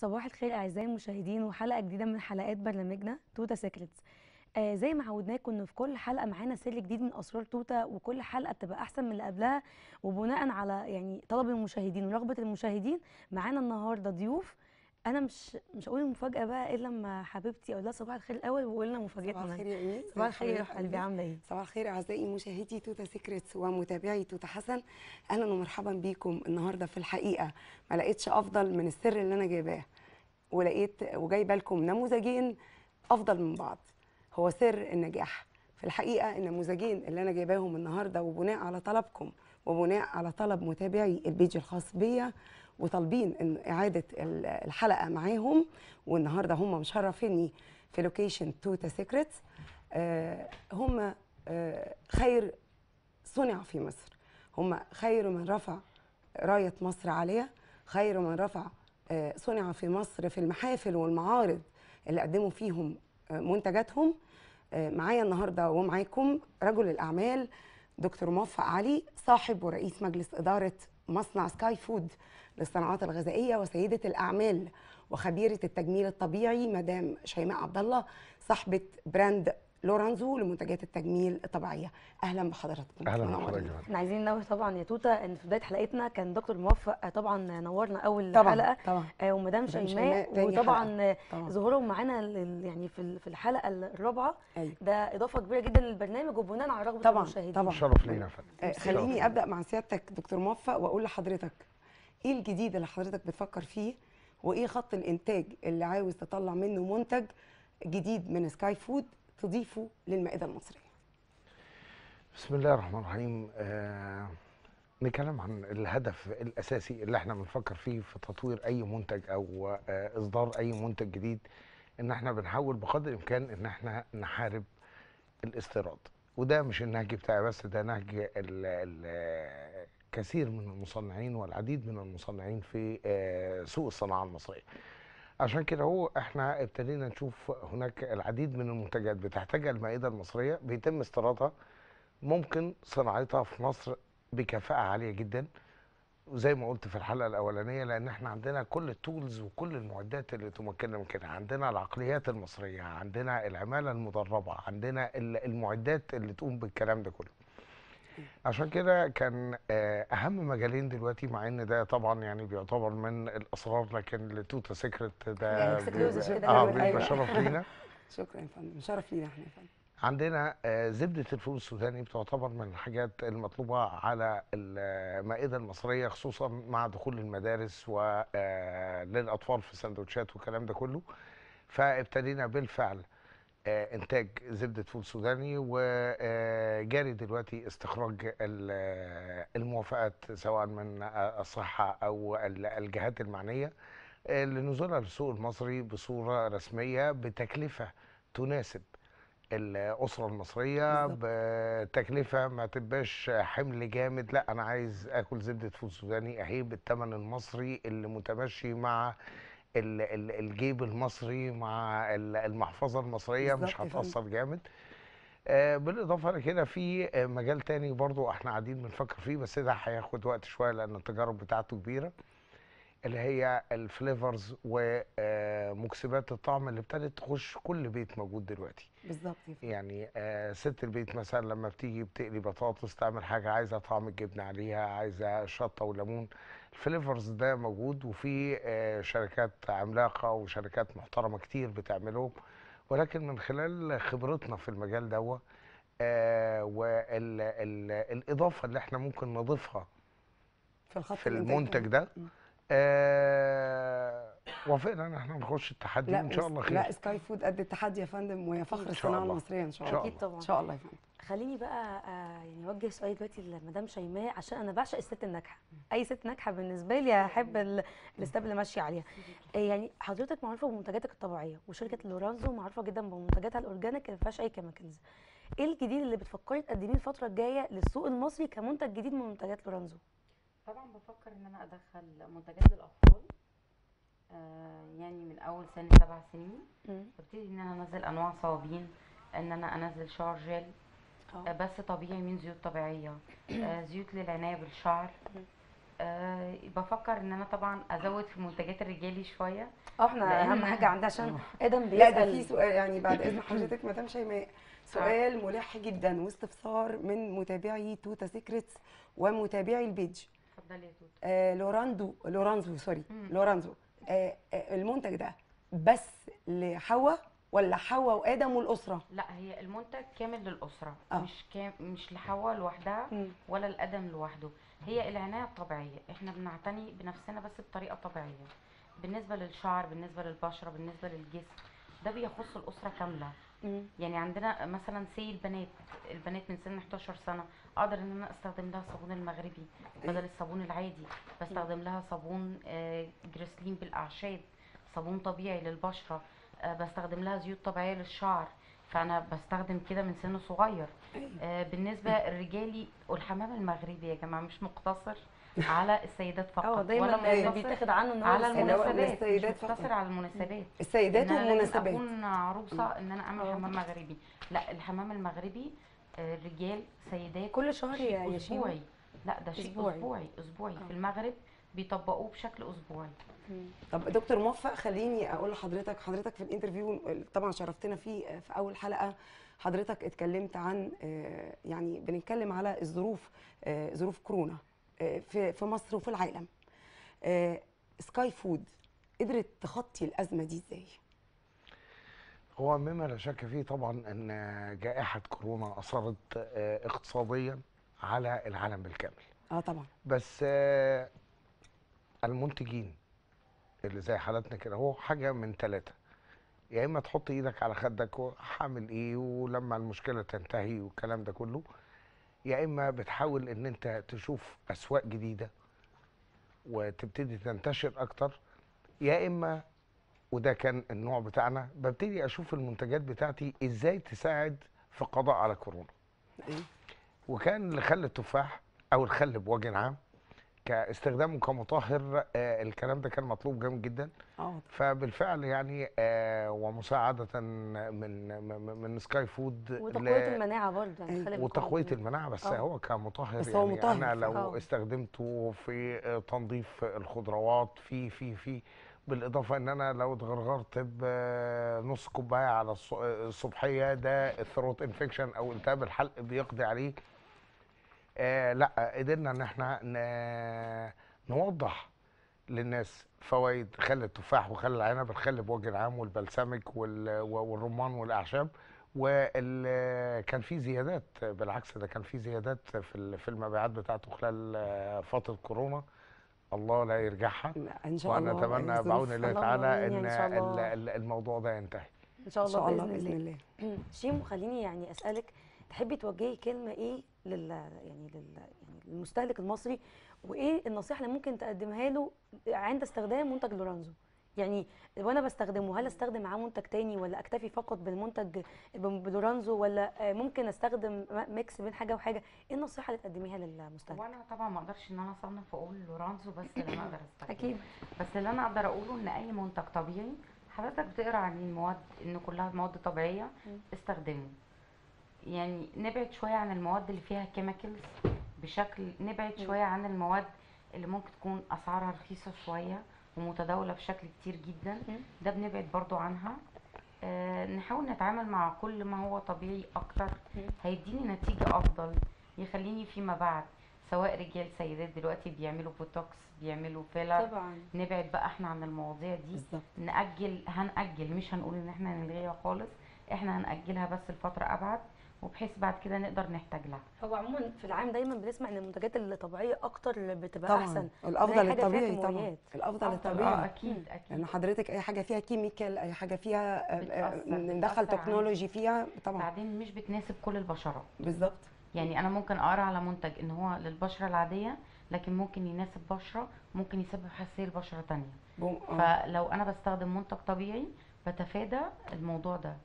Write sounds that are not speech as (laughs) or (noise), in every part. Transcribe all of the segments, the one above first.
صباح الخير اعزائي المشاهدين وحلقه جديده من حلقات برنامجنا توتا سيكريتس آه زي ما عودناكم ان في كل حلقه معانا سر جديد من اسرار توتا وكل حلقه بتبقى احسن من اللي قبلها وبناء على يعني طلب المشاهدين ورغبه المشاهدين معانا النهارده ضيوف انا مش مش هقول المفاجاه بقى الا لما حبيبتي اقول لها صباح الخير الاول وقلنا مفاجاتنا صباح الخير يا ايه صباح الخير يا قلبي عامله ايه صباح الخير اعزائي مشاهدي توتا سيكريتس ومتابعي توتا حسن اهلا ومرحبا بيكم النهارده في الحقيقه ما لقيتش افضل من السر اللي انا جايباه ولقيت وجايبه لكم نموذجين افضل من بعض هو سر النجاح في الحقيقه النموذجين اللي انا جايباهم النهارده وبناء على طلبكم وبناء على طلب متابعي البيج الخاص بيا وطالبين ان اعاده الحلقه معاهم والنهارده هم مشرفيني في لوكيشن توتا سيكريتس هم آه، خير صنع في مصر هم خير من رفع رايه مصر عاليه خير من رفع آه، صنع في مصر في المحافل والمعارض اللي قدموا فيهم آه، منتجاتهم معايا النهارده ومعاكم رجل الاعمال دكتور موفق علي صاحب ورئيس مجلس اداره مصنع سكاي فود للصناعات الغذائيه وسيده الاعمال وخبيره التجميل الطبيعي مدام شيماء عبد الله صاحبه براند لورانزو لمنتجات التجميل الطبيعيه اهلا بحضراتكم اهلا بحضرتك احنا عايزين ننوه طبعا يا توته ان في بدايه حلقتنا كان دكتور موفق آه، طبعا نورنا اول طبعًا حلقه طبعا آه ومدام شيماء وطبعا ظهورهم معانا يعني في الحلقه الرابعه أيوة. ده اضافه كبيره جدا للبرنامج وبناء على رغبه طبعًا المشاهدين طبعا شرف لينا يا فندم آه، خليني ابدا مع سيادتك دكتور موفق واقول لحضرتك ايه الجديد اللي حضرتك بتفكر فيه وايه خط الانتاج اللي عاوز تطلع منه منتج جديد من سكاي فود تضيفه للمائده المصريه بسم الله الرحمن الرحيم آه نتكلم عن الهدف الاساسي اللي احنا بنفكر فيه في تطوير اي منتج او آه اصدار اي منتج جديد ان احنا بنحاول بقدر الامكان ان احنا نحارب الاستيراد وده مش النهج بتاعي بس ده نهج كثير من المصنعين والعديد من المصنعين في آه سوق الصناعه المصريه عشان كده هو احنا ابتدينا نشوف هناك العديد من المنتجات بتحتاجها المائده المصريه بيتم استيرادها ممكن صناعتها في مصر بكفاءه عاليه جدا وزي ما قلت في الحلقه الاولانيه لان احنا عندنا كل التولز وكل المعدات اللي تمكننا من كده عندنا العقليات المصريه عندنا العماله المدربه عندنا المعدات اللي تقوم بالكلام ده كله عشان كده كان آه، اهم مجالين دلوقتي مع ان ده طبعا يعني بيعتبر من الاسرار لكن لتوتا سيكريت ده يعني اه بيبقى أيوة. شرف لينا (laughs) شكرا يا فندم شرف لينا احنا يا فندم عندنا آه، زبدة الفول السوداني بتعتبر من الحاجات المطلوبة على المائدة المصرية خصوصا مع دخول المدارس وللأطفال آه، في السندوتشات والكلام ده كله فابتدينا بالفعل آه، انتاج زبده فول سوداني وجاري دلوقتي استخراج الموافقات سواء من الصحه او الجهات المعنيه آه، لنزولها للسوق المصري بصوره رسميه بتكلفه تناسب الاسره المصريه بتكلفه ما تبقاش حمل جامد لا انا عايز اكل زبده فول سوداني اهي بالثمن المصري اللي متمشي مع الجيب المصري مع المحفظه المصريه مش هتاثر جامد آه، بالاضافه لكده في آه، مجال تاني برضو احنا قاعدين بنفكر فيه بس ده هياخد وقت شويه لان التجارب بتاعته كبيره اللي هي الفليفرز ومكسبات آه، الطعم اللي ابتدت تخش كل بيت موجود دلوقتي بالظبط يعني ست البيت مثلا لما بتيجي بتقلي بطاطس تعمل حاجه عايزه طعم الجبنه عليها عايزه شطه وليمون الفليفرز ده موجود وفي آه، شركات عملاقه وشركات محترمه كتير بتعملهم ولكن من خلال خبرتنا في المجال ده آه، والاضافه اللي احنا ممكن نضيفها في, في المنتج ده آه وافقنا ان احنا نخش التحدي وان شاء الله خير لا سكاي فود قد التحدي يا فندم وهي فخر الصناعه المصريه ان شاء الله اكيد طبعا ان شاء الله يا فندم خليني بقى آه، يعني اوجه سؤالي دلوقتي لمدام شيماء عشان انا بعشق الست الناجحه اي ست ناجحه بالنسبه لي احب الاستاب اللي ماشيه عليها آه، يعني حضرتك معروفه بمنتجاتك الطبيعيه وشركه لورانزو معروفه جدا بمنتجاتها الاورجانيك اللي ما فيهاش اي كيميكلز ايه الجديد اللي بتفكري تقدميه الفتره الجايه للسوق المصري كمنتج جديد من منتجات لورانزو طبعا بفكر ان انا ادخل منتجات للاطفال آه، يعني من اول سن سبع سنين ببتدي ان انا انزل انواع صوابين ان انا انزل شعر جل أوه. آه، بس طبيعي من زيوت طبيعيه آه، (clears throat) زيوت للعنايه بالشعر أه بفكر ان انا طبعا ازود في منتجات الرجالي شويه احنا اهم حاجه عندنا عشان (laughs) ادم إيه بيسال لا ده في سؤال يعني بعد (clears throat) اذن حضرتك مدام شيماء سؤال ملح جدا واستفسار من متابعي توتا سيكريتس ومتابعي البيج اتفضلي يا توتا آه لورانزو لورانزو سوري لورانزو آه، آه، المنتج ده بس لحواء ولا حواء وادم والاسره لا هي المنتج كامل للاسره آه. مش كام مش لحواء لوحدها ولا لادم لوحده هي العنايه الطبيعيه احنا بنعتني بنفسنا بس بطريقه طبيعيه بالنسبه للشعر بالنسبه للبشره بالنسبه للجسم ده بيخص الاسره كامله يعني عندنا مثلا سي البنات البنات من سن 11 سنه اقدر ان انا استخدم لها الصابون المغربي بدل إيه؟ الصابون العادي بستخدم لها صابون آه، جريسلين بالاعشاب صابون طبيعي للبشره آه، بستخدم لها زيوت طبيعيه للشعر فانا بستخدم كده من سن صغير إيه؟ آه، بالنسبه لرجالي والحمام المغربي يا جماعه مش مقتصر على السيدات فقط اه، دايما ولا بيتاخد عنه ان هو على المناسبات السيدات مش مقتصر على المناسبات السيدات والمناسبات اكون عروسه ان انا اعمل حمام مغربي لا الحمام المغربي آه، رجال سيدات كل شهر يا اسبوعي لا ده شيء اسبوعي اسبوعي, أسبوعي. آه. في المغرب بيطبقوه بشكل اسبوعي طب دكتور موفق خليني اقول لحضرتك حضرتك في الانترفيو طبعا شرفتنا فيه في اول حلقه حضرتك اتكلمت عن يعني بنتكلم على الظروف ظروف كورونا آه، في في مصر وفي العالم سكاي آه، فود قدرت تخطي الازمه دي ازاي هو مما لا شك فيه طبعا ان جائحه كورونا اثرت آه، اقتصاديا على العالم بالكامل اه طبعا بس المنتجين اللي زي حالتنا كده هو حاجه من ثلاثه يا يعني اما تحط ايدك على خدك وحامل ايه ولما المشكله تنتهي والكلام ده كله يا اما بتحاول ان انت تشوف اسواق جديده وتبتدي تنتشر اكتر يا اما وده كان النوع بتاعنا ببتدي اشوف المنتجات بتاعتي ازاي تساعد في القضاء على كورونا إيه؟ وكان اللي خل التفاح او الخل بوجه عام كاستخدامه كمطهر آه الكلام ده كان مطلوب جامد جدا أوه. فبالفعل يعني آه ومساعده من من سكاي فود وتقويه المناعه برضه يعني أيوة. وتقويه يعني المناعه بس أوه. هو كمطهر بس يعني، هو يعني مطهر. انا لو أوه. استخدمته في آه، تنظيف الخضروات في في في بالاضافه ان انا لو اتغرغرت بنص آه، كوبايه على آه، الصبحيه ده الثروت انفكشن او التهاب الحلق بيقضي عليه آه لا قدرنا ان احنا نوضح للناس فوائد خل التفاح وخل العنب الخل بوجه عام والبلسمك والرمان والاعشاب وكان في زيادات بالعكس ده كان في زيادات في في المبيعات بتاعته خلال آه، فتره كورونا الله لا يرجعها ان شاء الله ونتمنى بعون الله تعالى ان, إن الموضوع ده ينتهي ان شاء الله, إن شاء الله باذن الله شيمو خليني يعني اسالك تحبي توجهي كلمه ايه لل يعني لل يعني للمستهلك المصري وايه النصيحه اللي ممكن تقدمها له عند استخدام منتج لورانزو يعني وانا بستخدمه هل استخدم معاه منتج تاني ولا اكتفي فقط بالمنتج بلورانزو ولا ممكن استخدم ميكس بين حاجه وحاجه ايه النصيحه اللي تقدميها للمستهلك وانا طبعا ما اقدرش ان انا اصنف واقول لورانزو بس اللي انا اقدر استخدمه اكيد بس اللي انا اقدر اقوله ان اي منتج طبيعي حضرتك بتقرا عن المواد ان كلها مواد طبيعيه استخدمه يعني نبعد شويه عن المواد اللي فيها كيميكلز بشكل نبعد شويه عن المواد اللي ممكن تكون اسعارها رخيصه شويه ومتداوله بشكل كتير جدا ده بنبعد برضو عنها أه نحاول نتعامل مع كل ما هو طبيعي اكتر هيديني نتيجه افضل يخليني فيما بعد سواء رجال سيدات دلوقتي بيعملوا بوتوكس بيعملوا فيلر طبعا نبعد بقى احنا عن المواضيع دي بالزبط. ناجل هنأجل مش هنقول ان احنا هنلغيها خالص احنا هنأجلها بس لفتره ابعد وبحيث بعد كده نقدر نحتاج لها هو عموما في العام دايما بنسمع ان المنتجات الطبيعيه اكتر بتبقى طبعًا. احسن الافضل الطبيعي طبعا الافضل الطبيعي اه اكيد اكيد لان يعني حضرتك اي حاجه فيها كيميكال اي حاجه فيها آه، آه، ندخل تكنولوجي فيها طبعا بعدين مش بتناسب كل البشرات بالظبط يعني انا ممكن اقرا على منتج ان هو للبشره العاديه لكن ممكن يناسب بشره ممكن يسبب حساسيه لبشره ثانيه آه. فلو انا بستخدم منتج طبيعي بتفادى الموضوع ده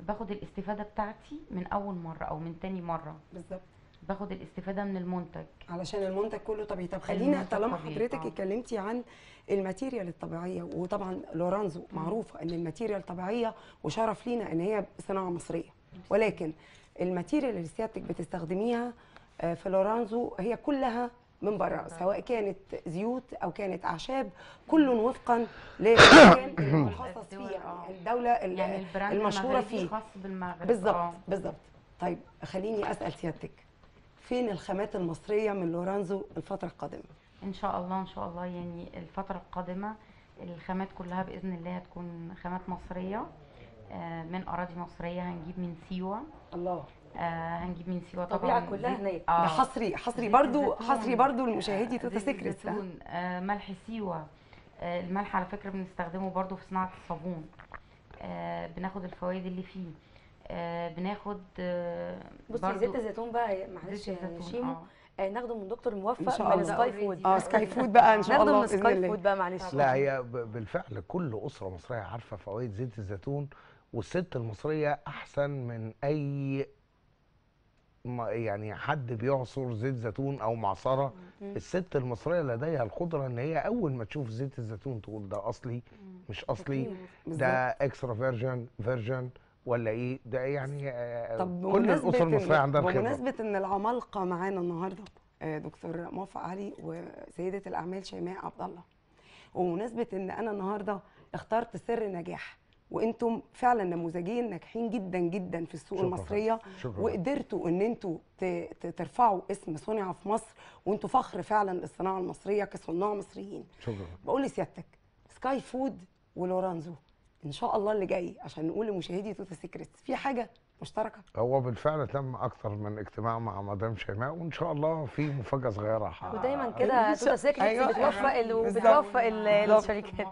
باخد الاستفاده بتاعتي من اول مره او من تاني مره بالظبط باخد الاستفاده من المنتج علشان المنتج كله طبيعي طب خلينا طالما حضرتك آه. اتكلمتي عن الماتيريال الطبيعيه وطبعا لورانزو معروفه ان الماتيريال الطبيعيه وشرف لينا ان هي صناعه مصريه ولكن الماتيريال اللي سيادتك بتستخدميها آه، في لورانزو هي كلها من بره سواء كانت زيوت او كانت اعشاب كل وفقا للمكان (coughs) آه. يعني فيه الدوله يعني المشهوره فيه آه. بالظبط بالظبط طيب خليني اسال سيادتك فين الخامات المصريه من لورانزو الفتره القادمه ان شاء الله ان شاء الله يعني الفتره القادمه الخامات كلها باذن الله هتكون خامات مصريه آه، من اراضي مصريه هنجيب من سيوه الله آه هنجيب من سيوه طبعا طبيعه كلها هناك آه ده حصري حصري برضو حصري برضو لمشاهدي توتا سيكريت آه ملح سيوه آه الملح على فكره بنستخدمه برضو في صناعه الصابون آه بناخد الفوائد اللي فيه آه بناخد آه بصي زيت الزيتون بقى معلش نشيمه آه. آه ناخده من دكتور موفق من سكاي فود اه سكاي (laughs) فود بقى ان شاء الله ناخده من سكاي فود بقى معلش لا هي بالفعل كل اسره مصريه عارفه فوائد زيت الزيتون والست المصريه احسن من اي يعني حد بيعصر زيت زيتون او معصره الست المصريه لديها القدره ان هي اول ما تشوف زيت الزيتون تقول ده اصلي مش اصلي ده اكسترا فيرجن فيرجن ولا ايه ده يعني آه، آه، طب كل الاسر المصريه عندها الخبره بمناسبه ان العمالقه معانا النهارده آه، دكتور موفق علي وسيده الاعمال شيماء عبد الله ومناسبه ان انا النهارده اخترت سر نجاح وانتم فعلا نموذجين ناجحين جدا جدا في السوق شكرا المصريه شكرا وقدرتوا ان انتم ترفعوا اسم صنع في مصر وانتم فخر فعلا للصناعه المصريه كصناع مصريين شكرا بقول لسيادتك سكاي فود ولورانزو ان شاء الله اللي جاي عشان نقول لمشاهدي توتا سيكريتس في حاجه مشتركه هو بالفعل تم اكثر من اجتماع مع مدام شيماء وان شاء الله في مفاجاه صغيره ودايما كده توتا سيكريتس أيوة. بتوفق بتوفق الشركات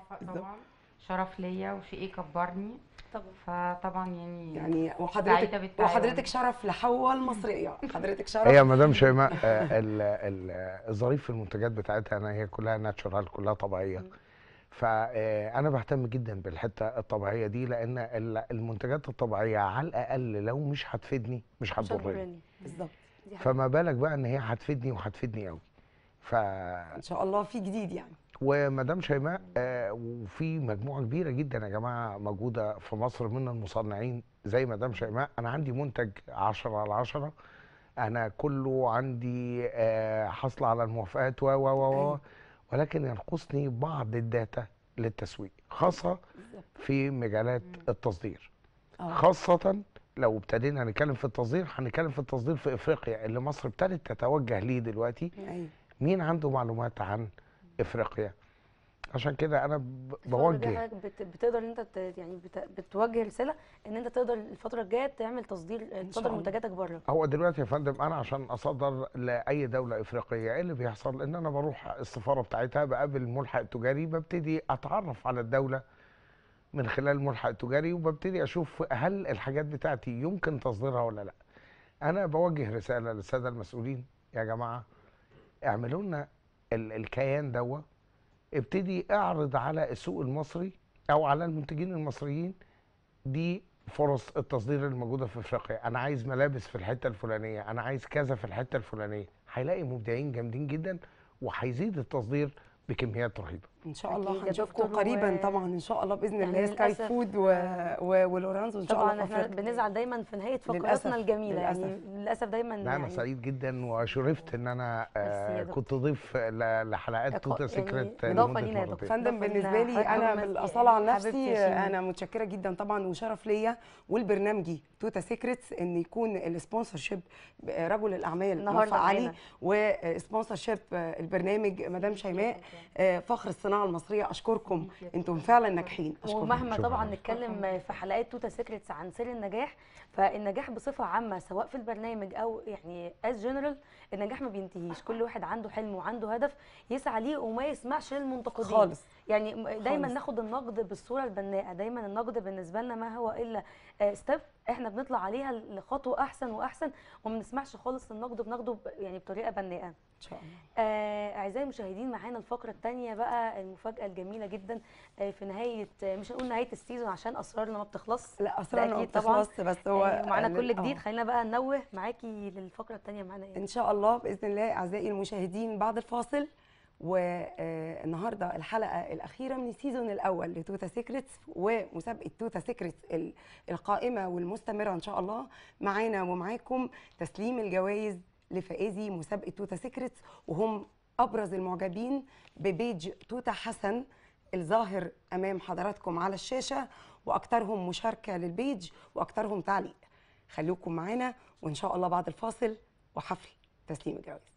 شرف ليا وشيء ايه كبرني طبعا فطبعا يعني يعني وحضرتك وحضرتك شرف لحوا المصريه حضرتك شرف هي مدام شيماء آه، الظريف في المنتجات بتاعتها انا هي كلها ناتشورال كلها طبيعيه فانا آه، بهتم جدا بالحته الطبيعيه دي لان المنتجات الطبيعيه على الاقل لو مش هتفيدني مش هتضرني بالظبط فما بالك بقى ان هي هتفيدني وهتفيدني قوي ف ان شاء الله في جديد يعني ومدام شيماء آه وفي مجموعه كبيره جدا يا جماعه موجوده في مصر من المصنعين زي مدام شيماء انا عندي منتج 10 على 10 انا كله عندي آه حصل على الموافقات و و و أيوة. ولكن ينقصني بعض الداتا للتسويق خاصه في مجالات التصدير آه. خاصه لو ابتدينا نتكلم في التصدير هنتكلم في التصدير في افريقيا اللي مصر ابتدت تتوجه ليه دلوقتي أيوة. مين عنده معلومات عن افريقيا عشان كده انا بوجه بتقدر ان انت يعني بتوجه رساله ان انت تقدر الفتره الجايه تعمل تصدير تصدر منتجاتك بره هو دلوقتي يا فندم انا عشان اصدر لاي دوله افريقيه ايه اللي بيحصل ان انا بروح السفاره بتاعتها بقابل الملحق تجاري ببتدي اتعرف على الدوله من خلال الملحق التجاري وببتدي اشوف هل الحاجات بتاعتي يمكن تصديرها ولا لا انا بوجه رساله للساده المسؤولين يا جماعه اعملوا لنا الكيان دوا ابتدي اعرض على السوق المصري او على المنتجين المصريين دي فرص التصدير الموجوده في افريقيا انا عايز ملابس في الحته الفلانيه انا عايز كذا في الحته الفلانيه هيلاقي مبدعين جامدين جدا وهيزيد التصدير بكميات رهيبه ان شاء الله هنشوفكم قريبا و... طبعا ان شاء الله باذن يعني الله سكاي فود و... و... ولورانز وان شاء الله طبعا احنا بنزعل دايما في نهايه فقراتنا الجميله للأسف. يعني للاسف دايما لا نعم، يعني... انا سعيد جدا وشرفت ان انا آه، كنت ضيف لحلقات توتا يعني سيكريت اضافه فندم بالنسبه لي انا بالاصاله عن نفسي انا متشكره جدا طبعا وشرف ليا ولبرنامجي توتا سيكريتس ان يكون السبونسر شيب آه، رجل الاعمال مصطفى علي وسبونسر شيب آه، البرنامج مدام شيماء فخر الصناعه الصناعه المصريه اشكركم انتم فعلا ناجحين ومهما طبعا نتكلم في حلقات توتا سيكريتس عن سر النجاح فالنجاح بصفه عامه سواء في البرنامج او يعني از جنرال النجاح ما بينتهيش كل واحد عنده حلم وعنده هدف يسعى ليه وما يسمعش للمنتقدين خالص يعني دايما خالص. ناخد النقد بالصوره البناءه دايما النقد بالنسبه لنا ما هو الا ستيب آه، احنا بنطلع عليها لخطوه احسن واحسن وما بنسمعش خالص النقد بناخده يعني بطريقه بناءه ان شاء الله آه، اعزائي المشاهدين معانا الفقره الثانيه بقى المفاجاه الجميله جدا آه في نهايه مش هنقول نهايه السيزون عشان اسرارنا ما بتخلص لا اسرارنا ما بتخلص بس هو آه معانا كل آه، جديد خلينا بقى ننوه معاكي للفقره الثانيه معانا ايه ان شاء الله باذن الله اعزائي المشاهدين بعد الفاصل والنهارده الحلقه الاخيره من السيزون الاول لتوتا سيكريتس ومسابقه توتا سيكريتس القائمه والمستمره ان شاء الله معانا ومعاكم تسليم الجوائز لفائزي مسابقه توتا سيكريتس وهم ابرز المعجبين ببيج توتا حسن الظاهر امام حضراتكم على الشاشه واكثرهم مشاركه للبيج واكثرهم تعليق خليكم معانا وان شاء الله بعد الفاصل وحفل تسليم الجوائز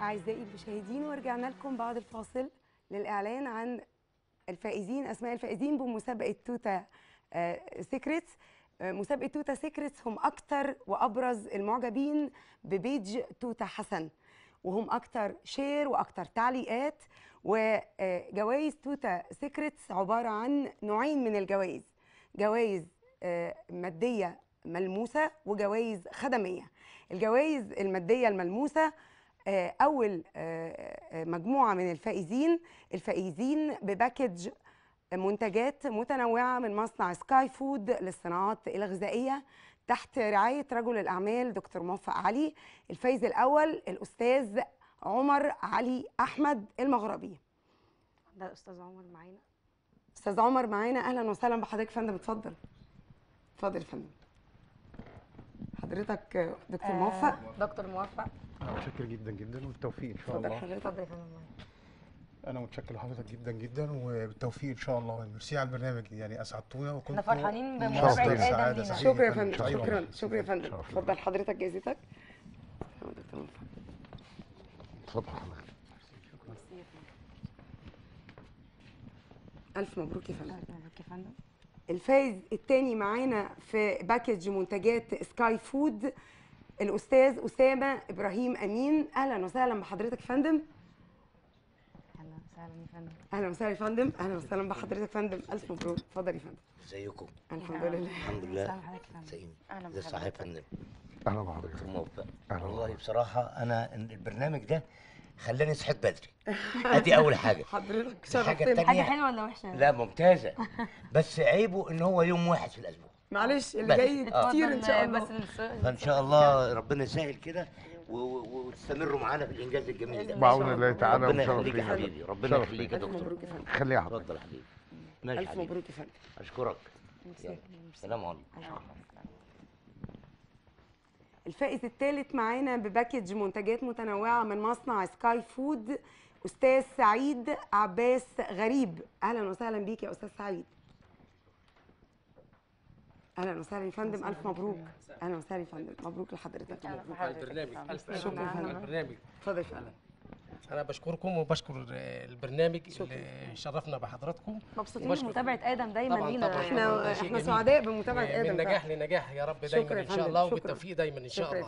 أعزائي المشاهدين ورجعنا لكم بعد الفاصل للإعلان عن الفائزين أسماء الفائزين بمسابقة توتا سيكريتس آه، آه، مسابقة توتا سيكريتس هم أكثر وأبرز المعجبين ببيج توتا حسن وهم أكثر شير وأكثر تعليقات وجوائز توتا سيكريتس عبارة عن نوعين من الجوائز جوائز آه، مادية ملموسة وجوائز خدمية الجوائز المادية الملموسة آه، اول آه، آه، مجموعه من الفائزين الفائزين بباكج منتجات متنوعه من مصنع سكاي فود للصناعات الغذائيه تحت رعايه رجل الاعمال دكتور موفق علي الفائز الاول الاستاذ عمر علي احمد المغربي ده الاستاذ عمر معانا استاذ عمر معانا اهلا وسهلا بحضرتك يا فندم اتفضل اتفضل يا فندم حضرتك دكتور آه موفق دكتور موفق انا متشكر جدا جدا والتوفيق ان شاء الله انا متشكر لحضرتك جدا جدا وبالتوفيق ان شاء الله ميرسي على البرنامج يعني اسعدتونا وكنت احنا فرحانين بمتابعه شكرا يا فندم شكرا شكرا يا فندم اتفضل حضرتك جايزتك اتفضل حضرتك الف مبروك يا فندم الف مبروك يا فندم الفايز الثاني معانا في باكج منتجات سكاي فود الاستاذ اسامه ابراهيم امين اهلا وسهلا بحضرتك يا فندم اهلا وسهلا يا فندم اهلا وسهلا يا فندم اهلا وسهلا بحضرتك يا فندم الف مبروك اتفضل يا فندم ازيكم الحمد لله الحمد لله اهلا بحضرتك صحيح يا فندم اهلا بحضرتك موفق والله بصراحه انا البرنامج ده خلاني صحيت بدري ادي اول حاجه حضرتك شرفتني حاجه حلوه ولا وحشه لا ممتازه بس عيبه ان هو يوم واحد في الاسبوع معلش اللي جاي آه. كتير ان شاء الله فان شاء الله ربنا يسهل كده وتستمروا معانا في الانجاز الجميل ده بعون الله تعالى ربنا يخليك يا حبيبي ربنا يخليك يا دكتور خليها يا حبيبي اتفضل يا حبيبي ماشي الف مبروك يا فندم اشكرك سلام عليكم الفائز الثالث معانا بباكج منتجات متنوعه من مصنع سكاي فود استاذ سعيد عباس غريب اهلا وسهلا بيك يا استاذ سعيد اهلا وسهلا يا فندم الف مبروك اهلا وسهلا يا فندم مبروك لحضرتك مبروك على البرنامج الف شكرا على البرنامج اتفضل يا فندم انا بشكركم وبشكر البرنامج شكرا. اللي شرفنا بحضراتكم مبسوطين بمتابعه ادم دايما لينا احنا احنا سعداء بمتابعه ادم من نجاح لنجاح يا رب دايما ان شاء الله وبالتوفيق دايما ان شاء الله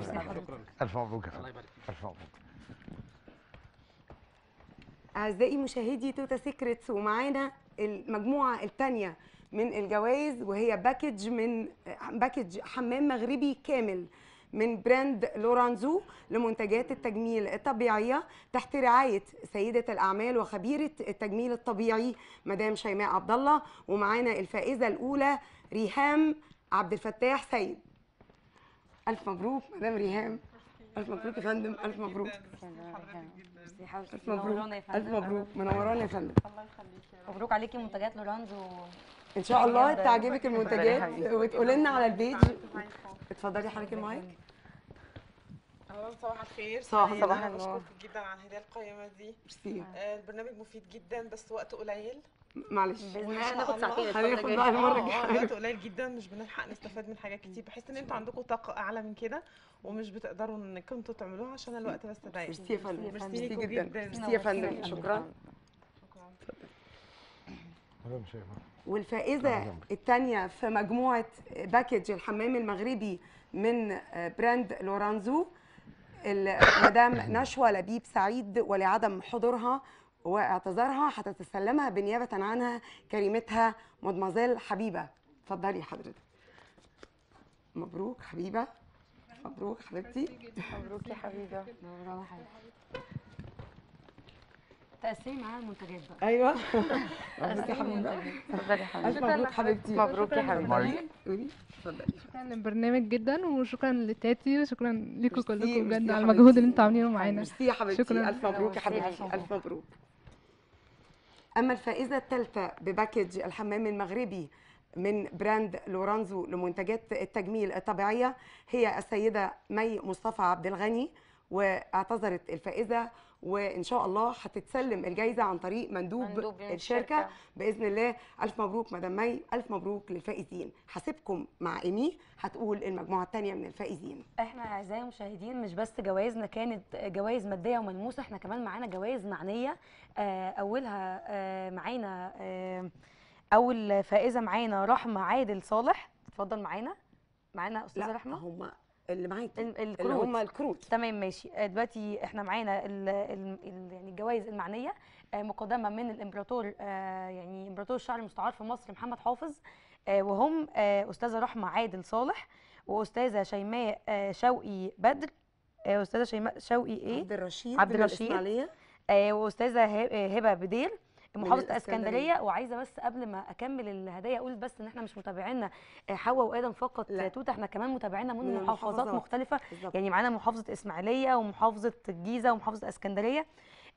شكرا نعم. الف مبروك يا فندم الله يبارك الف مبروك اعزائي مشاهدي توتا سيكريتس ومعانا المجموعه الثانيه من الجوائز وهي باكج من باكج حمام مغربي كامل من براند لورانزو لمنتجات التجميل الطبيعية تحت رعاية سيدة الأعمال وخبيرة التجميل الطبيعي مدام شيماء عبد الله ومعانا الفائزة الأولى ريهام عبد الفتاح سيد ألف مبروك مدام ريهام ألف مبروك يا فندم ألف مبروك الف مبروك الف مبروك منورانا يا فندم الله يخليك مبروك عليكي منتجات لورانز و ان شاء الله تعجبك المنتجات وتقولي لنا على البيج اتفضلي حضرتك المايك صباح الخير صباح صباح النور جدا على الهدايا القيمه دي ميرسي آه، البرنامج مفيد جدا بس وقته قليل معلش هناخد ساعتين هناخد بقى المره الجايه آه، وقت قليل جدا مش بنلحق نستفاد من حاجات كتير بحس ان انتوا عندكم طاقه اعلى من كده ومش بتقدروا انكم انتوا تعملوها عشان الوقت بس ضيق ميرسي يا فندم ميرسي جدا ميرسي يا فندم شكرا شكرا والفائزه الثانيه في مجموعه باكج الحمام المغربي من براند لورانزو مدام (coughs) نشوى لبيب سعيد ولعدم حضورها واعتذارها هتتسلمها بنيابه عنها كريمتها مدمازيل حبيبه اتفضلي حضرتك مبروك حبيبه مبروك حبيبتي مبروك يا حبيبه مبروك تقسمي معاها المنتجات بقى ايوه مبروك يا حبيبتي يا حبيبتي مبروك يا حبيبتي قولي اتفضلي شكرا للبرنامج جدا وشكرا لتاتي وشكرا ليكم كلكم بجد على المجهود اللي انتوا عاملينه معانا ميرسي يا حبيبتي الف مبروك يا حبيبتي الف مبروك اما الفائزه الثالثه بباكج الحمام المغربي من براند لورانزو لمنتجات التجميل الطبيعيه هي السيده مي مصطفى عبد الغني واعتذرت الفائزه وان شاء الله هتتسلم الجايزه عن طريق مندوب, مندوب الشركه, الشركة. باذن الله الف مبروك مدام مي الف مبروك للفائزين هسيبكم مع ايمي هتقول المجموعه الثانيه من الفائزين احنا اعزائي المشاهدين مش بس جوائزنا كانت جوائز ماديه وملموسه احنا كمان معانا جوائز معنيه آه، اولها آه، معانا آه، اول فائزه معانا رحمه عادل صالح اتفضل معانا معانا استاذه رحمه هم اللي معاكي اللي هم الكروت تمام ماشي آه، دلوقتي احنا معانا يعني الجوائز المعنيه آه، مقدمه من الامبراطور آه، يعني امبراطور الشعر المستعار في مصر محمد حافظ وهم استاذه رحمه عادل صالح واستاذه شيماء شوقي بدر استاذه شيماء شوقي ايه عبد الرشيد عبد الرشيد واستاذه هبه بدير محافظه اسكندريه وعايزه بس قبل ما اكمل الهدايا اقول بس ان احنا مش متابعينا آه، حواء وادم فقط لا. توته احنا كمان متابعينا من, من محافظات مختلفه بالزبط. يعني معانا محافظه اسماعيليه ومحافظه الجيزه ومحافظه اسكندريه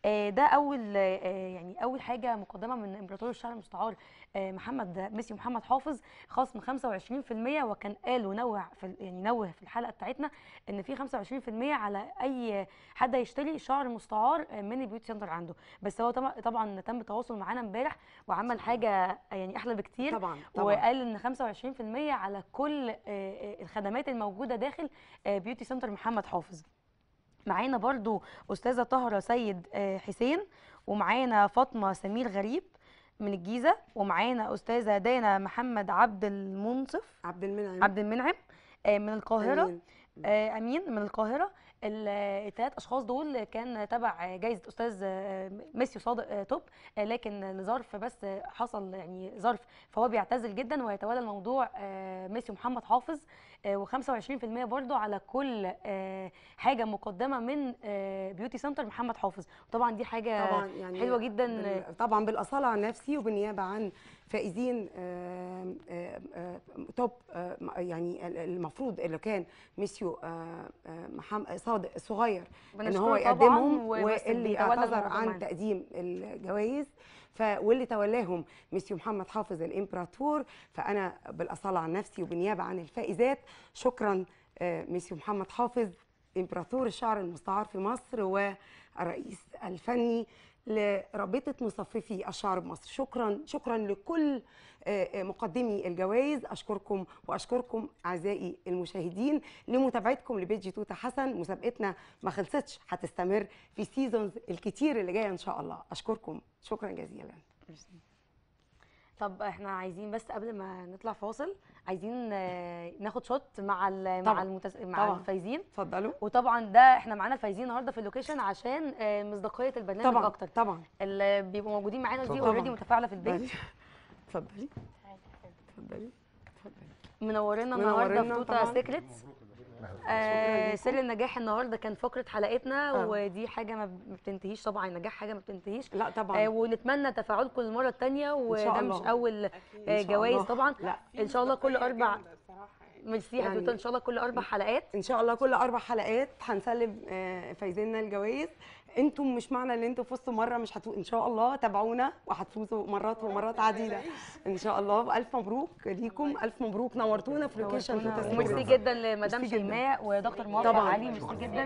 آه، ده اول آه، يعني اول حاجه مقدمه من امبراطور الشعر المستعار آه، محمد ميسي محمد حافظ خصم 25% وكان قال ونوه في يعني نوه في الحلقه بتاعتنا ان في 25% على اي حد هيشتري شعر مستعار من البيوتي سنتر عنده بس هو طبعا تم التواصل معانا امبارح وعمل حاجه يعني احلى بكتير طبعا, طبعا. وقال ان 25% على كل الخدمات الموجوده داخل بيوتي سنتر محمد حافظ معانا برضو استاذه طهره سيد آه، حسين ومعانا فاطمه سمير غريب من الجيزه ومعانا استاذه دانا محمد عبد المنصف عبد المنعم عبد المنعم آه، من القاهره أمين. آه، امين من القاهره الثلاث اشخاص دول كان تبع جائزه استاذ ميسيو صادق توب لكن لظرف بس حصل يعني ظرف فهو بيعتزل جدا ويتولى الموضوع ميسيو محمد حافظ آه، و25% برضو على كل آه، حاجه مقدمه من بيوتي آه، سنتر محمد حافظ طبعا دي حاجه طبعا يعني حلوه جدا طبعا بالاصاله عن نفسي وبالنيابه عن فائزين توب يعني المفروض اللي كان ميسيو صادق الصغير ان هو يقدمهم واللي اعتذر عن تقديم الجوائز فواللي تولاهم مسيو محمد حافظ الامبراطور فانا بالاصاله عن نفسي وبالنيابه عن الفائزات شكرا آه، مسيو محمد حافظ امبراطور الشعر المستعار في مصر والرئيس الفني لرابطه مصففي الشعر بمصر شكرا شكرا لكل آه، آه، مقدمي الجوائز اشكركم واشكركم اعزائي المشاهدين لمتابعتكم لبيت جيتوتا حسن مسابقتنا ما خلصتش هتستمر في سيزونز الكتير اللي جايه ان شاء الله اشكركم شكرا جزيلا طب احنا عايزين بس قبل ما نطلع فاصل عايزين آه، ناخد شوت مع مع المتس... مع طبعًا. الفايزين اتفضلوا وطبعا ده احنا معانا الفايزين النهارده في اللوكيشن عشان آه، مصداقيه البرنامج طبعا اكتر طبعا اللي بيبقوا موجودين معانا دي اوريدي متفاعله في البيت اتفضلي اتفضلي اتفضلي منورنا النهارده في توتا سيكريتس آه، سر النجاح النهارده كان فقره حلقتنا آه. ودي حاجه ما بتنتهيش طبعا النجاح حاجه ما بتنتهيش لا طبعا آه ونتمنى تفاعلكم المره الثانيه وده مش اول آه جوائز طبعا لا. يعني. يعني ان شاء الله كل اربع ميرسي يعني ان شاء الله كل اربع حلقات ان شاء الله كل اربع حلقات هنسلم آه، فايزينا الجوائز انتم مش معنى ان انتم فزتوا مره مش هتو... ان شاء الله تابعونا وهتفوزوا مرات ومرات عديده ان شاء الله والف مبروك ليكم الف مبروك نورتونا في لوكيشن ميرسي جدا لمدام شيماء ودكتور موفق علي ميرسي جدا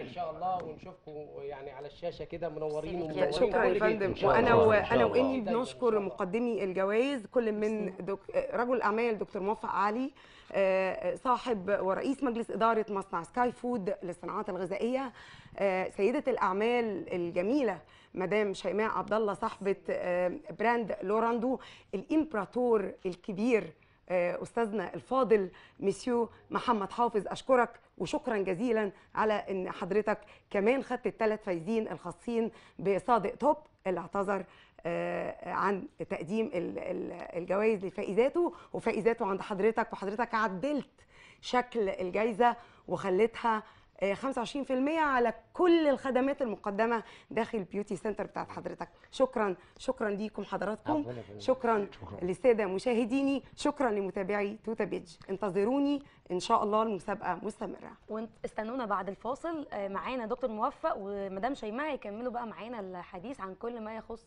ان شاء الله ونشوفكم يعني على الشاشه كده منورين ومنورين شكرا يا فندم وانا وانا واني بنشكر مقدمي الجوائز كل من دك... رجل اعمال دكتور موفق علي آه، صاحب ورئيس مجلس إدارة مصنع سكاي فود للصناعات الغذائية آه، سيدة الأعمال الجميلة مدام شيماء عبد الله صاحبة آه، براند لوراندو الإمبراطور الكبير استاذنا الفاضل مسيو محمد حافظ اشكرك وشكرا جزيلا على ان حضرتك كمان خدت الثلاث فايزين الخاصين بصادق توب اللي اعتذر آه، عن تقديم الجوائز لفائزاته وفائزاته عند حضرتك وحضرتك عدلت شكل الجائزه وخليتها 25% آه، على كل الخدمات المقدمه داخل البيوتي سنتر بتاعت حضرتك شكرا شكرا ليكم حضراتكم شكرا, شكرا. للساده مشاهديني شكرا لمتابعي توتا بيج انتظروني ان شاء الله المسابقه مستمره واستنونا بعد الفاصل آه، معانا دكتور موفق ومدام شيماء يكملوا بقى معانا الحديث عن كل ما يخص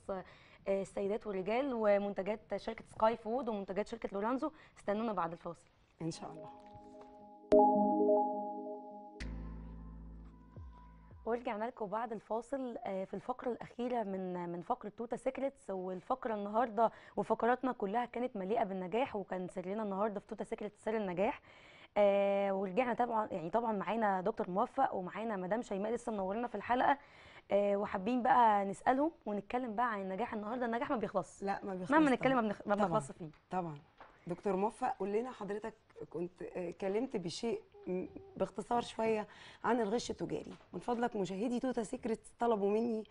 السيدات والرجال ومنتجات شركه سكاي فود ومنتجات شركه لورانزو استنونا بعد الفاصل ان شاء الله ورجعنا لكم بعد الفاصل آه، في الفقره الاخيره من من فقره توتا سيكريتس والفقره النهارده وفقراتنا كلها كانت مليئه بالنجاح وكان سرنا النهارده في توتا سيكريتس سر النجاح آه، ورجعنا طبعا يعني طبعا معانا دكتور موفق ومعانا مدام شيماء لسه منورنا في الحلقه آه، وحابين بقى نسالهم ونتكلم بقى عن النجاح النهارده النجاح ما بيخلصش لا ما بيخلصش مهما نتكلم ما, بنخلصش فيه طبعا دكتور موفق قول لنا حضرتك كنت آه، كلمت بشيء باختصار شويه عن الغش التجاري من فضلك مشاهدي توتا سيكريت طلبوا مني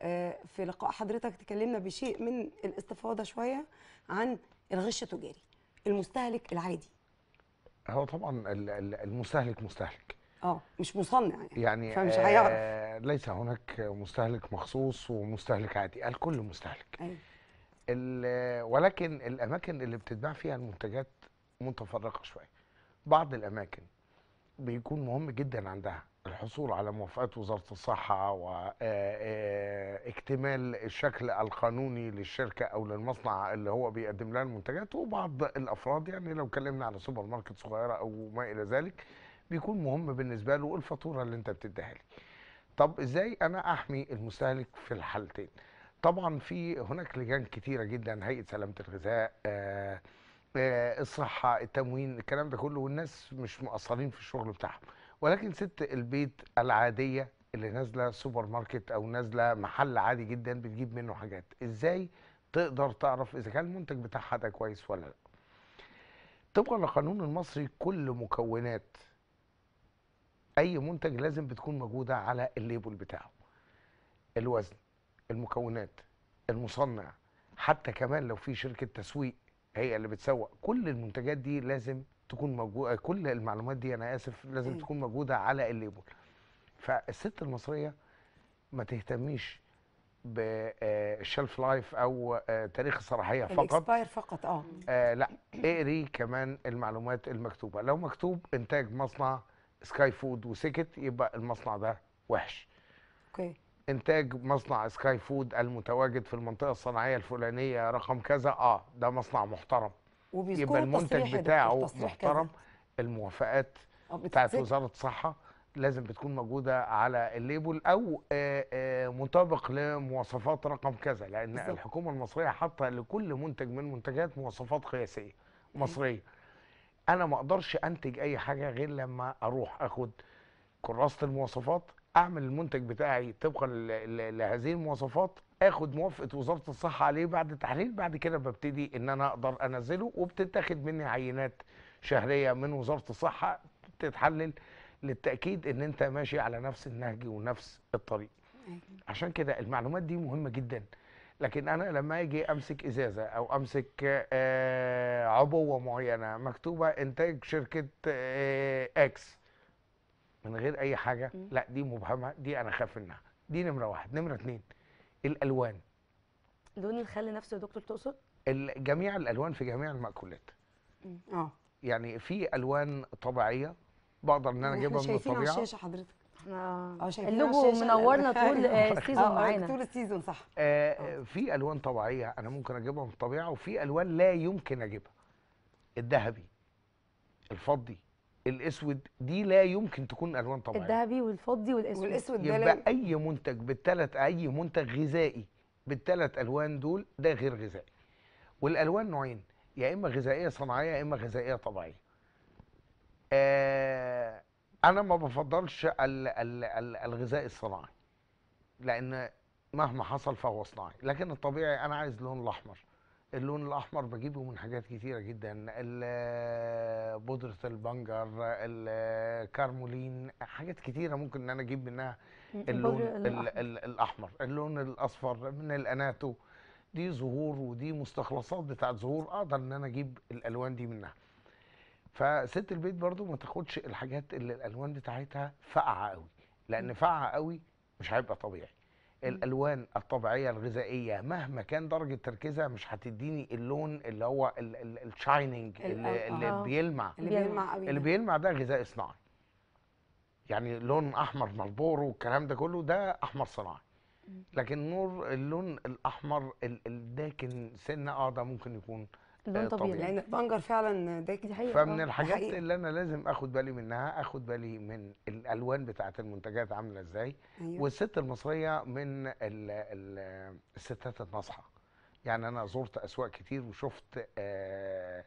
آه، في لقاء حضرتك تكلمنا بشيء من الاستفاضه شويه عن الغش التجاري المستهلك العادي هو طبعا المستهلك مستهلك اه مش مصنع يعني يعني فمش هيعرف آه، ليس هناك مستهلك مخصوص ومستهلك عادي الكل مستهلك أيوة. ولكن الاماكن اللي بتتباع فيها المنتجات متفرقه شويه بعض الاماكن بيكون مهم جدا عندها الحصول على موافقات وزاره الصحه واكتمال آه، آه، الشكل القانوني للشركه او للمصنع اللي هو بيقدم لها المنتجات وبعض الافراد يعني لو اتكلمنا على سوبر ماركت صغيره او ما الى ذلك بيكون مهم بالنسبه له الفاتوره اللي انت بتديها لي طب ازاي انا احمي المستهلك في الحالتين طبعا في هناك لجان كتيره جدا هيئه سلامه الغذاء آآ آه، آآ آه، الصحه التموين الكلام ده كله والناس مش مقصرين في الشغل بتاعهم ولكن ست البيت العاديه اللي نازله سوبر ماركت او نازله محل عادي جدا بتجيب منه حاجات ازاي تقدر تعرف اذا كان المنتج بتاعها ده كويس ولا لا طبقا للقانون المصري كل مكونات اي منتج لازم بتكون موجوده على الليبل بتاعه الوزن المكونات المصنع حتى كمان لو في شركه تسويق هي اللي بتسوق كل المنتجات دي لازم تكون موجوده كل المعلومات دي انا اسف لازم تكون موجوده على الليبل فالست المصريه ما تهتميش بالشلف آه، لايف او آه، تاريخ الصلاحيه فقط الاكسباير فقط آه. اه لا اقري كمان المعلومات المكتوبه لو مكتوب انتاج مصنع سكاي فود وسكت يبقى المصنع ده وحش اوكي انتاج مصنع سكاي فود المتواجد في المنطقه الصناعيه الفلانيه رقم كذا اه ده مصنع محترم يبقى المنتج بتاعه محترم كذا. الموافقات آه، بتاعت وزاره الصحه لازم بتكون موجوده على الليبل او آآ آه، آآ آه، مطابق لمواصفات رقم كذا لان بالزبط. الحكومه المصريه حاطه لكل منتج من منتجات مواصفات قياسيه مصريه انا ما اقدرش انتج اي حاجه غير لما اروح اخد كراسه المواصفات اعمل المنتج بتاعي طبقا لهذه المواصفات اخد موافقه وزاره الصحه عليه بعد تحليل بعد كده ببتدي ان انا اقدر انزله وبتتاخد مني عينات شهريه من وزاره الصحه تتحلل للتاكيد ان انت ماشي على نفس النهج ونفس الطريق عشان كده المعلومات دي مهمه جدا لكن انا لما اجي امسك ازازه او امسك آه، عبوه معينه مكتوبه انتاج شركه آه، اكس من غير اي حاجه لا دي مبهمه دي انا خاف منها دي نمره واحد نمره اتنين الالوان لون الخل نفسه يا دكتور تقصد جميع الالوان في جميع المأكولات اه يعني في الوان طبيعيه بقدر ان انا اجيبها من الطبيعه شايفين على الشاشه حضرتك اه عشان آه، اللوجو منورنا طول (laughs) أيوة. السيزون آه، آه، معانا طول السيزون صح في الوان طبيعيه انا ممكن اجيبها من الطبيعه وفي الوان لا يمكن اجيبها الذهبي الفضي الاسود دي لا يمكن تكون الوان طبيعيه الذهبي والفضي والاسود والاسود يبقى دلوقتي. اي منتج بالثلاث اي منتج غذائي بالثلاث الوان دول ده غير غذائي والالوان نوعين يا اما غذائيه صناعيه يا اما غذائيه طبيعيه آه انا ما بفضلش ال ال الـ الغذاء الصناعي لان مهما حصل فهو صناعي لكن الطبيعي انا عايز اللون الاحمر اللون الاحمر بجيبه من حاجات كتيره جدا بودره البنجر الكارمولين حاجات كتيره ممكن ان انا اجيب منها اللون الأحمر. الاحمر اللون الاصفر من الاناتو دي زهور ودي مستخلصات بتاعت زهور اقدر ان انا اجيب الالوان دي منها فست البيت برضو ما تاخدش الحاجات اللي الالوان بتاعتها فقعه قوي لان فقعه قوي مش هيبقى طبيعي الالوان الطبيعيه الغذائيه مهما كان درجه تركيزها مش هتديني اللون اللي هو الشايننج اللي, اللي آه. بيلمع اللي بيلمع قوي اللي بيلمع ده غذاء صناعي يعني لون احمر ملبورو والكلام ده كله ده احمر صناعي لكن نور اللون الاحمر الداكن سنه اه ده ممكن يكون اللون آه، طبيعي لان البنجر فعلا ده دي حقيقة فمن آه، الحاجات حقيقة. اللي انا لازم اخد بالي منها اخد بالي من الالوان بتاعه المنتجات عامله ازاي أيوة. والست المصريه من ال ال الستات الناصحه يعني انا زرت اسواق كتير وشفت آآ آه،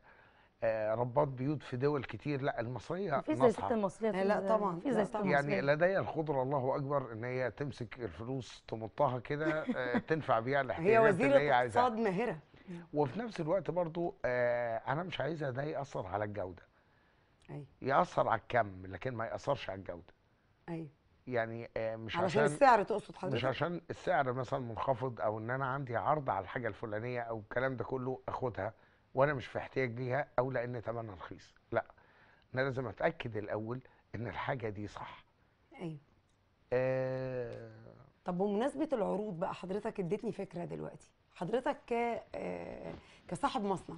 آآ رباط بيوت في دول كتير لا المصريه في زي الست المصريه في لا طبعا في زي طبعا يعني لدي القدره الله اكبر ان هي تمسك الفلوس تمطها كده (laughs) تنفع بيها الاحتياجات هي وزيره اقتصاد ماهره وفي نفس الوقت برضو آه انا مش عايزها ده ياثر على الجوده ايوه ياثر على الكم لكن ما ياثرش على الجوده ايوه يعني آه مش علشان, عشان السعر تقصد حضرتك مش عشان السعر مثلا منخفض او ان انا عندي عرض على الحاجه الفلانيه او الكلام ده كله اخدها وانا مش في احتياج ليها او لان ثمنها رخيص لا انا لازم اتاكد الاول ان الحاجه دي صح ايوه آه طب بمناسبه العروض بقى حضرتك اديتني فكره دلوقتي حضرتك ك آه، كصاحب مصنع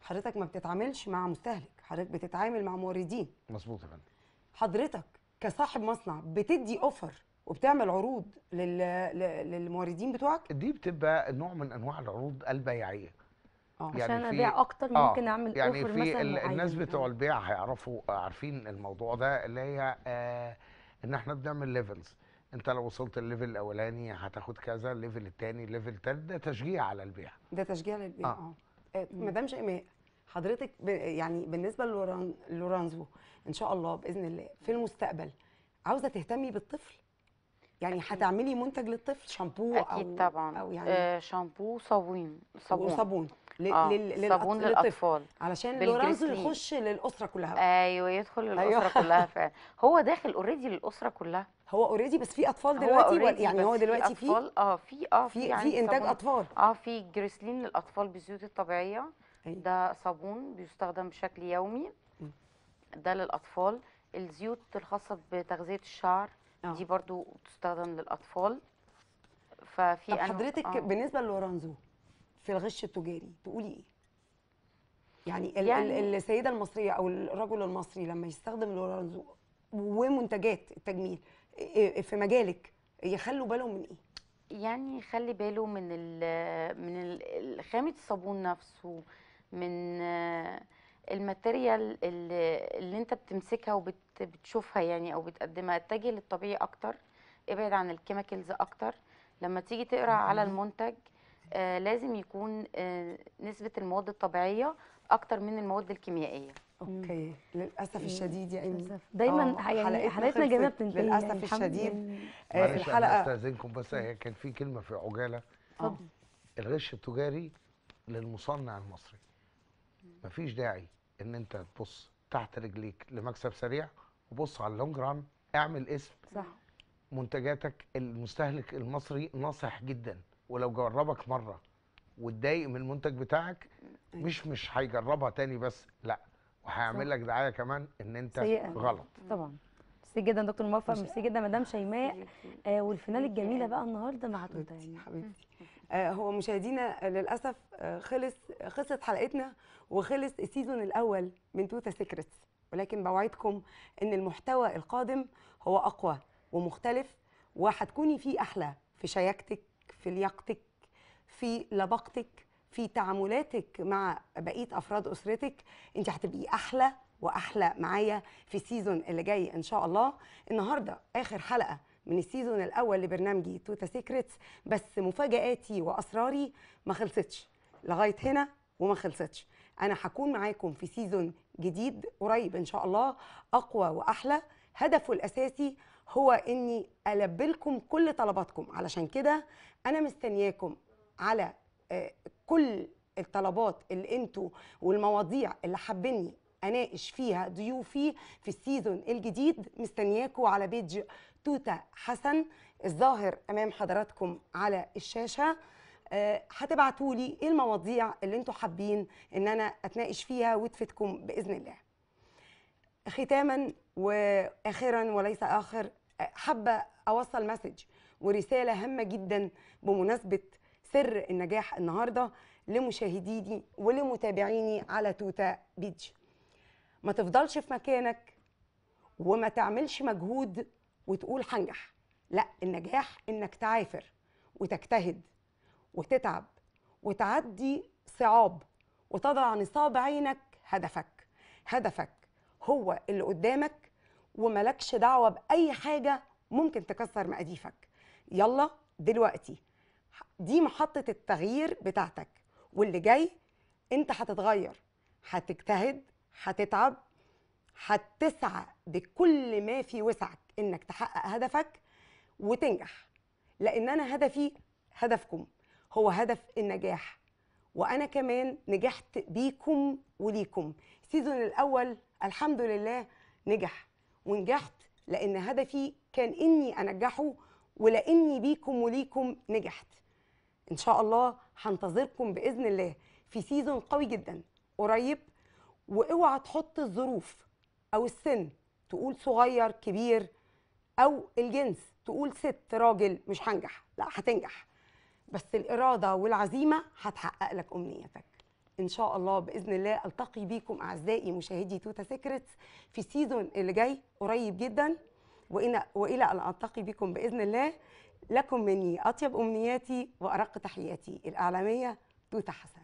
حضرتك ما بتتعاملش مع مستهلك حضرتك بتتعامل مع موردين مظبوط يا فندم حضرتك كصاحب مصنع بتدي اوفر وبتعمل عروض لل... للموردين بتوعك دي بتبقى نوع من انواع العروض البيعيه اه يعني عشان ابيع اكتر آه، ممكن آه. اعمل يعني اوفر مثلا يعني في الناس بتوع البيع هيعرفوا عارفين الموضوع ده اللي هي آه ان احنا بنعمل ليفلز انت لو وصلت الليفل الاولاني هتاخد كذا الليفل الثاني الليفل الثالث ده تشجيع على البيع ده تشجيع للبيع اه, آه. آه، مدام شيماء حضرتك ب... يعني بالنسبه للوران... لورانزو ان شاء الله باذن الله في المستقبل عاوزه تهتمي بالطفل يعني هتعملي منتج للطفل شامبو او اكيد طبعا أو يعني آه شامبو صابون صابون وصابون آه. صابون للاطفال علشان اللورانز يخش للاسره كلها ايوه يدخل للاسره أيوة. كلها (laughs) فعلا هو داخل اوريدي للاسره كلها هو اوريدي بس في اطفال دلوقتي هو يعني هو دلوقتي في اطفال اه في اه في في يعني انتاج اطفال اه في جريسلين للاطفال بالزيوت الطبيعيه أيوة. ده صابون بيستخدم بشكل يومي ده للاطفال الزيوت الخاصه بتغذيه الشعر آه. دي برضو بتستخدم للاطفال ففي طب حضرتك آه. بالنسبه للورانزو في الغش التجاري تقولي ايه يعني, يعني السيده المصريه او الرجل المصري لما يستخدم لورانزو ومنتجات التجميل إيه، إيه، في مجالك يخلوا بالهم من ايه يعني يخلي باله من الـ من خامه الصابون نفسه من الماتيريال اللي انت بتمسكها وبتشوفها يعني او بتقدمها اتجه للطبيعي اكتر ابعد عن الكيميكلز اكتر لما تيجي تقرا على المنتج آه، لازم يكون آه، نسبه المواد الطبيعيه اكتر من المواد الكيميائيه اوكي للاسف الشديد يا ايمي يعني. دايما آه، يعني حلقتنا جميله بتنتهي للاسف يعني الشديد في الحلقه استاذنكم بس هي كان في كلمه في عجاله اتفضل الغش التجاري للمصنع المصري مفيش داعي ان انت تبص تحت رجليك لمكسب سريع وبص على اللونج ران اعمل اسم صح منتجاتك المستهلك المصري ناصح جدا ولو جربك مره واتضايق من المنتج بتاعك مش مش هيجربها تاني بس لا وهيعمل لك دعايه كمان ان انت سيئة. غلط طبعا ميرسي جدا دكتور موفق ميرسي جدا مدام شيماء آه والفينال الجميله بقى النهارده مع توته حبيبتي آه هو مشاهدينا للاسف آه، خلص خلصت حلقتنا وخلص السيزون الاول من توته سيكريتس ولكن بوعدكم ان المحتوى القادم هو اقوى ومختلف وهتكوني فيه احلى في شياكتك في لياقتك في لباقتك في تعاملاتك مع بقيه افراد اسرتك انت هتبقي احلى واحلى معايا في السيزون اللي جاي ان شاء الله النهارده اخر حلقه من السيزون الاول لبرنامجي توتا سيكريتس بس مفاجاتي واسراري ما خلصتش لغايه هنا وما خلصتش انا هكون معاكم في سيزون جديد قريب ان شاء الله اقوى واحلى هدفه الاساسي هو اني البلكم كل طلباتكم علشان كده انا مستنياكم على آه، كل الطلبات اللي انتوا والمواضيع اللي حابيني اناقش فيها ضيوفي في السيزون الجديد مستنياكم على بيج توتا حسن الظاهر امام حضراتكم على الشاشه آه، هتبعتوا لي ايه المواضيع اللي انتوا حابين ان انا اتناقش فيها وتفيدكم باذن الله ختاما واخيرا وليس اخر حابه اوصل مسج ورساله هامه جدا بمناسبه سر النجاح النهارده لمشاهديني ولمتابعيني على توتا بيتش ما تفضلش في مكانك وما تعملش مجهود وتقول هنجح لا النجاح انك تعافر وتجتهد وتتعب وتعدي صعاب وتضع نصاب عينك هدفك هدفك هو اللي قدامك وملكش دعوه باي حاجه ممكن تكسر مقاديفك يلا دلوقتي دي محطه التغيير بتاعتك واللي جاي انت هتتغير هتجتهد هتتعب هتسعى بكل ما في وسعك انك تحقق هدفك وتنجح لان انا هدفي هدفكم هو هدف النجاح وانا كمان نجحت بيكم وليكم سيزون الاول الحمد لله نجح ونجحت لان هدفي كان اني انجحه ولاني بيكم وليكم نجحت ان شاء الله هنتظركم باذن الله في سيزون قوي جدا قريب واوعى تحط الظروف او السن تقول صغير كبير او الجنس تقول ست راجل مش هنجح لا هتنجح بس الاراده والعزيمه هتحقق لك امنيتك ان شاء الله باذن الله التقي بيكم اعزائي مشاهدي توتا سيكريتس في السيزون اللي جاي قريب جدا والى ان التقي بكم باذن الله لكم مني اطيب امنياتي وارق تحياتي الاعلاميه توتا حسن